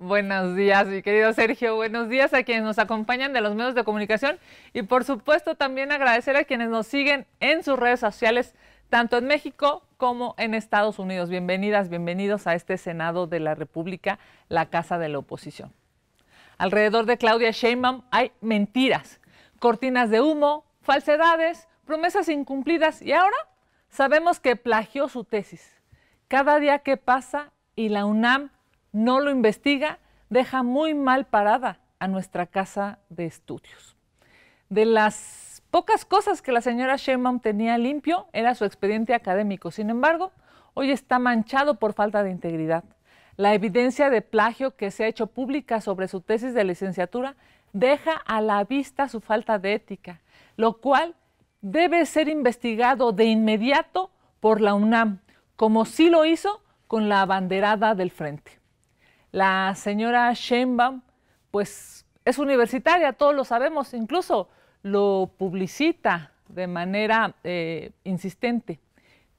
Buenos días, mi querido Sergio. Buenos días a quienes nos acompañan de los medios de comunicación y por supuesto también agradecer a quienes nos siguen en sus redes sociales, tanto en México como en Estados Unidos. Bienvenidas, bienvenidos a este Senado de la República, la Casa de la Oposición. Alrededor de Claudia Sheinbaum hay mentiras, cortinas de humo, falsedades, promesas incumplidas y ahora sabemos que plagió su tesis. Cada día que pasa y la UNAM no lo investiga, deja muy mal parada a nuestra casa de estudios. De las pocas cosas que la señora Sheinbaum tenía limpio era su expediente académico. Sin embargo, hoy está manchado por falta de integridad. La evidencia de plagio que se ha hecho pública sobre su tesis de licenciatura deja a la vista su falta de ética, lo cual debe ser investigado de inmediato por la UNAM, como sí lo hizo con la abanderada del frente. La señora Sheinbaum, pues es universitaria, todos lo sabemos, incluso lo publicita de manera eh, insistente.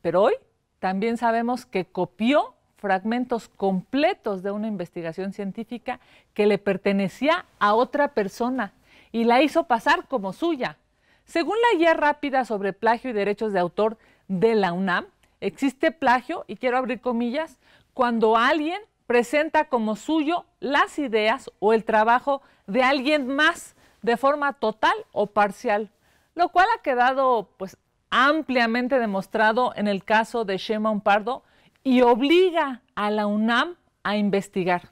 Pero hoy también sabemos que copió fragmentos completos de una investigación científica que le pertenecía a otra persona y la hizo pasar como suya. Según la guía rápida sobre plagio y derechos de autor de la UNAM, existe plagio, y quiero abrir comillas, cuando alguien presenta como suyo las ideas o el trabajo de alguien más de forma total o parcial, lo cual ha quedado pues ampliamente demostrado en el caso de Shema Pardo y obliga a la UNAM a investigar.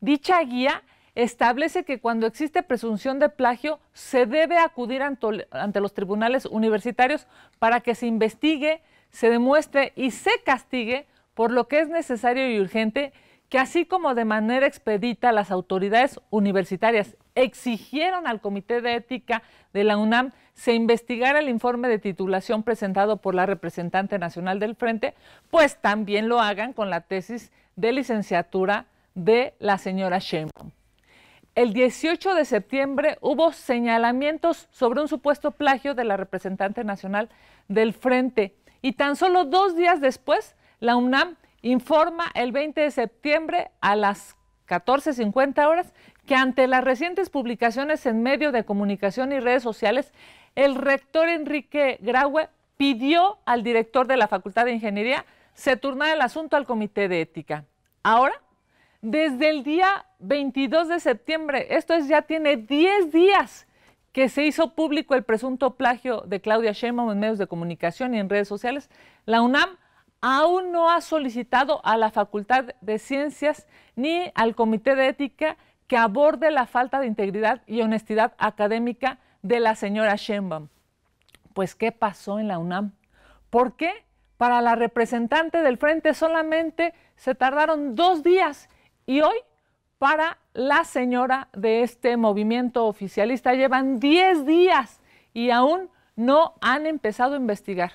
Dicha guía establece que cuando existe presunción de plagio se debe acudir ante los tribunales universitarios para que se investigue, se demuestre y se castigue por lo que es necesario y urgente que así como de manera expedita las autoridades universitarias exigieron al Comité de Ética de la UNAM se investigara el informe de titulación presentado por la representante nacional del Frente, pues también lo hagan con la tesis de licenciatura de la señora Sheinbaum. El 18 de septiembre hubo señalamientos sobre un supuesto plagio de la representante nacional del Frente y tan solo dos días después la UNAM informa el 20 de septiembre a las 14.50 horas que ante las recientes publicaciones en medio de comunicación y redes sociales, el rector Enrique Graue pidió al director de la Facultad de Ingeniería se turnara el asunto al Comité de Ética. Ahora, desde el día 22 de septiembre, esto es, ya tiene 10 días que se hizo público el presunto plagio de Claudia Sheinbaum en medios de comunicación y en redes sociales, la UNAM aún no ha solicitado a la Facultad de Ciencias ni al Comité de Ética que aborde la falta de integridad y honestidad académica de la señora Sheinbaum. Pues, ¿qué pasó en la UNAM? ¿Por qué? Para la representante del frente solamente se tardaron dos días y hoy para la señora de este movimiento oficialista llevan 10 días y aún no han empezado a investigar.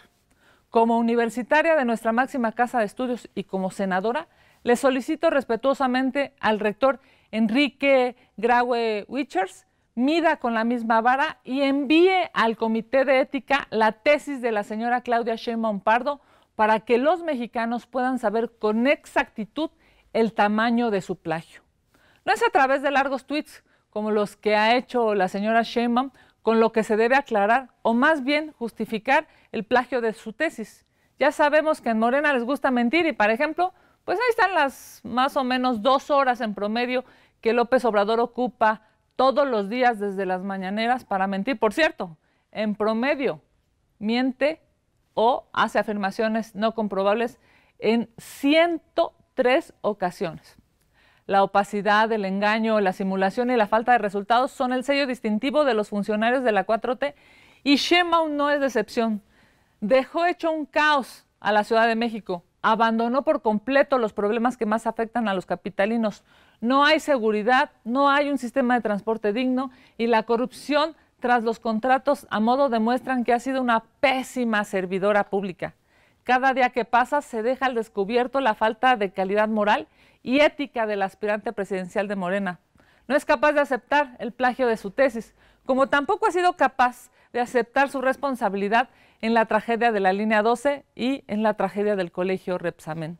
Como universitaria de nuestra máxima casa de estudios y como senadora, le solicito respetuosamente al rector Enrique Graue Wichers mida con la misma vara y envíe al Comité de Ética la tesis de la señora Claudia Sheinbaum Pardo para que los mexicanos puedan saber con exactitud el tamaño de su plagio. No es a través de largos tweets como los que ha hecho la señora Sheinbaum con lo que se debe aclarar o más bien justificar el plagio de su tesis. Ya sabemos que en Morena les gusta mentir y, por ejemplo, pues ahí están las más o menos dos horas en promedio que López Obrador ocupa todos los días desde las mañaneras para mentir. Por cierto, en promedio miente o hace afirmaciones no comprobables en 103 ocasiones. La opacidad, el engaño, la simulación y la falta de resultados son el sello distintivo de los funcionarios de la 4T y Sheinbaum no es decepción. Dejó hecho un caos a la Ciudad de México, abandonó por completo los problemas que más afectan a los capitalinos. No hay seguridad, no hay un sistema de transporte digno y la corrupción tras los contratos a modo demuestran que ha sido una pésima servidora pública. Cada día que pasa se deja al descubierto la falta de calidad moral y ética del aspirante presidencial de Morena. No es capaz de aceptar el plagio de su tesis, como tampoco ha sido capaz de aceptar su responsabilidad en la tragedia de la línea 12 y en la tragedia del colegio Repsamen.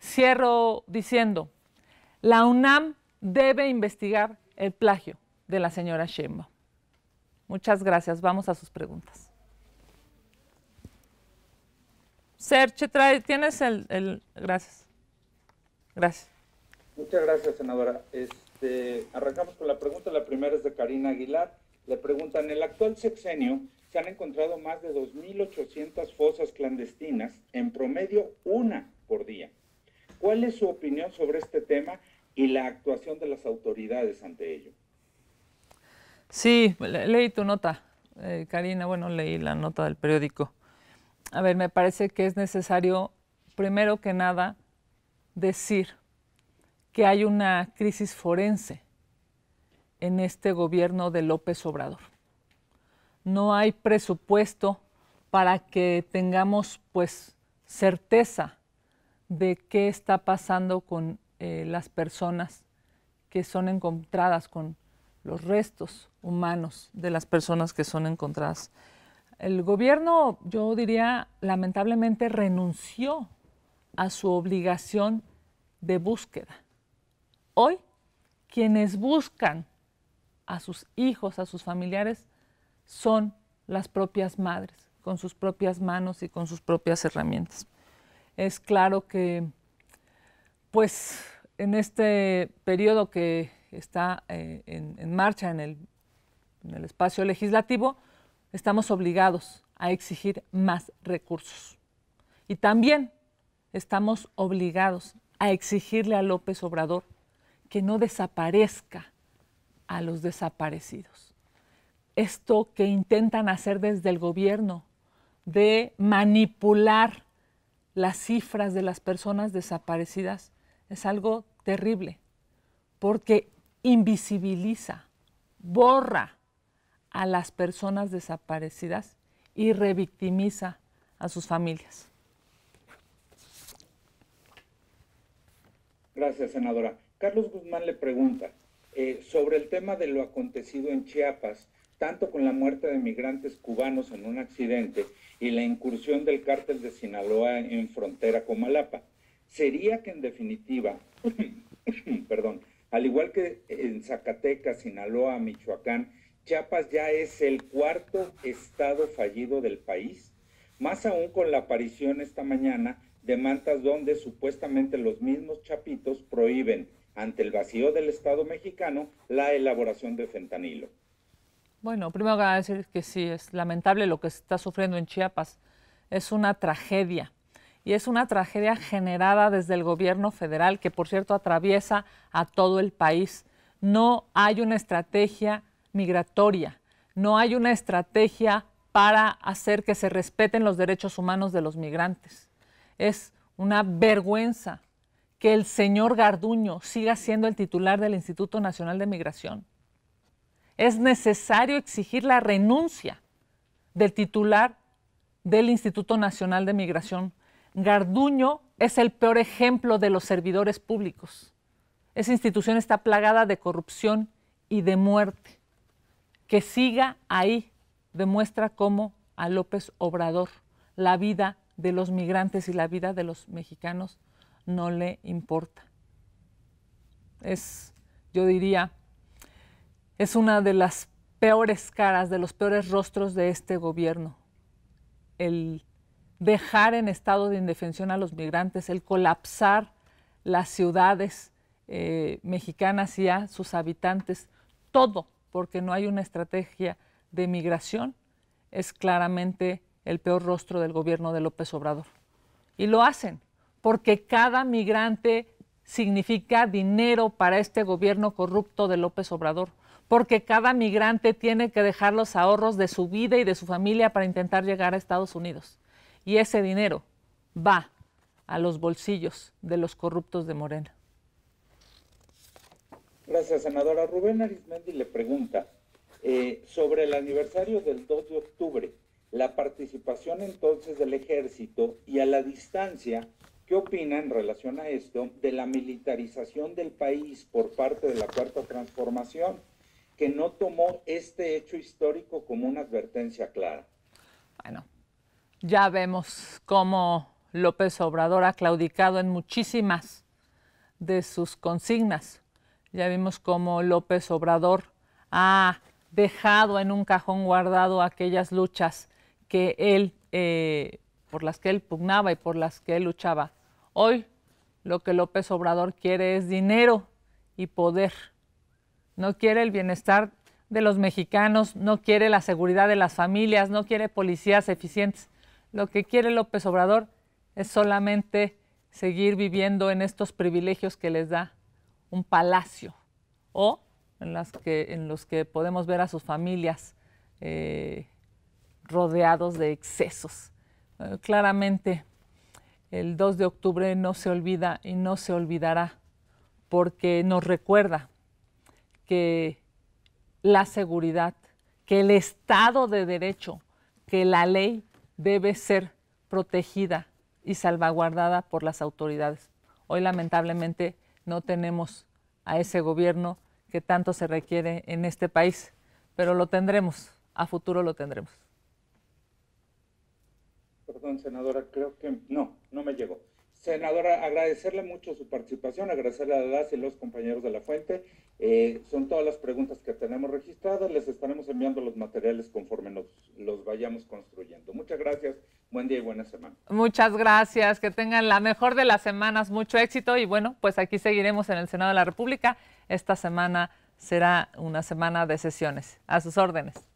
Cierro diciendo, la UNAM debe investigar el plagio de la señora shemba Muchas gracias. Vamos a sus preguntas. Serge, ¿tienes el...? Gracias. Muchas gracias, senadora. Este, arrancamos con la pregunta. La primera es de Karina Aguilar. Le pregunta: en el actual sexenio se han encontrado más de 2.800 fosas clandestinas, en promedio una por día. ¿Cuál es su opinión sobre este tema y la actuación de las autoridades ante ello? Sí, leí tu nota, eh, Karina. Bueno, leí la nota del periódico. A ver, me parece que es necesario, primero que nada, decir que hay una crisis forense en este gobierno de López Obrador. No hay presupuesto para que tengamos pues certeza de qué está pasando con eh, las personas que son encontradas, con los restos humanos de las personas que son encontradas. El gobierno, yo diría, lamentablemente renunció a su obligación de búsqueda. Hoy, quienes buscan a sus hijos, a sus familiares, son las propias madres, con sus propias manos y con sus propias herramientas. Es claro que, pues, en este periodo que está eh, en, marcha en el, en el espacio legislativo, estamos obligados a exigir más recursos. Y también estamos obligados a exigirle a López Obrador que no desaparezca a los desaparecidos. Esto que intentan hacer desde el gobierno de manipular las cifras de las personas desaparecidas es algo terrible, porque invisibiliza, borra a las personas desaparecidas y revictimiza a sus familias. Gracias, senadora. Carlos Guzmán le pregunta eh, sobre el tema de lo acontecido en Chiapas, tanto con la muerte de migrantes cubanos en un accidente y la incursión del cártel de Sinaloa en frontera con Malapa. ¿Sería que en definitiva, perdón, al igual que en Zacatecas, Sinaloa, Michoacán, Chiapas ya es el cuarto estado fallido del país? Más aún con la aparición esta mañana mantas donde supuestamente los mismos chapitos prohíben ante el vacío del Estado mexicano la elaboración de fentanilo. Bueno, primero que decir que sí, es lamentable lo que se está sufriendo en Chiapas. Es una tragedia. Y es una tragedia generada desde el gobierno federal, que por cierto atraviesa a todo el país. No hay una estrategia migratoria, no hay una estrategia para hacer que se respeten los derechos humanos de los migrantes. Es una vergüenza que el señor Garduño siga siendo el titular del Instituto Nacional de Migración. Es necesario exigir la renuncia del titular del Instituto Nacional de Migración. Garduño es el peor ejemplo de los servidores públicos. Esa institución está plagada de corrupción y de muerte. Que siga ahí demuestra cómo a López Obrador la vida de los migrantes y la vida de los mexicanos no le importa. Es, yo diría, es una de las peores caras, de los peores rostros de este gobierno. El dejar en estado de indefensión a los migrantes, el colapsar las ciudades eh, mexicanas y a sus habitantes, todo porque no hay una estrategia de migración, es claramente el peor rostro del gobierno de López Obrador. Y lo hacen, porque cada migrante significa dinero para este gobierno corrupto de López Obrador, porque cada migrante tiene que dejar los ahorros de su vida y de su familia para intentar llegar a Estados Unidos. Y ese dinero va a los bolsillos de los corruptos de Morena. Gracias, senadora. Rubén Arismendi le pregunta eh, sobre el aniversario del 2 de octubre la participación entonces del ejército y a la distancia, ¿qué opina en relación a esto de la militarización del país por parte de la Cuarta Transformación, que no tomó este hecho histórico como una advertencia clara? Bueno, ya vemos cómo López Obrador ha claudicado en muchísimas de sus consignas. Ya vimos cómo López Obrador ha dejado en un cajón guardado aquellas luchas que él, eh, por las que él pugnaba y por las que él luchaba. Hoy lo que López Obrador quiere es dinero y poder. No quiere el bienestar de los mexicanos, no quiere la seguridad de las familias, no quiere policías eficientes. Lo que quiere López Obrador es solamente seguir viviendo en estos privilegios que les da un palacio o en, que, en los que podemos ver a sus familias eh, rodeados de excesos. Eh, claramente, el 2 de octubre no se olvida y no se olvidará, porque nos recuerda que la seguridad, que el Estado de Derecho, que la ley debe ser protegida y salvaguardada por las autoridades. Hoy lamentablemente no tenemos a ese gobierno que tanto se requiere en este país, pero lo tendremos, a futuro lo tendremos perdón, senadora, creo que no, no me llegó. Senadora, agradecerle mucho su participación, agradecerle a las y los compañeros de la fuente. Eh, son todas las preguntas que tenemos registradas, les estaremos enviando los materiales conforme los vayamos construyendo. Muchas gracias, buen día y buena semana. Muchas gracias, que tengan la mejor de las semanas, mucho éxito y bueno, pues aquí seguiremos en el Senado de la República. Esta semana será una semana de sesiones. A sus órdenes.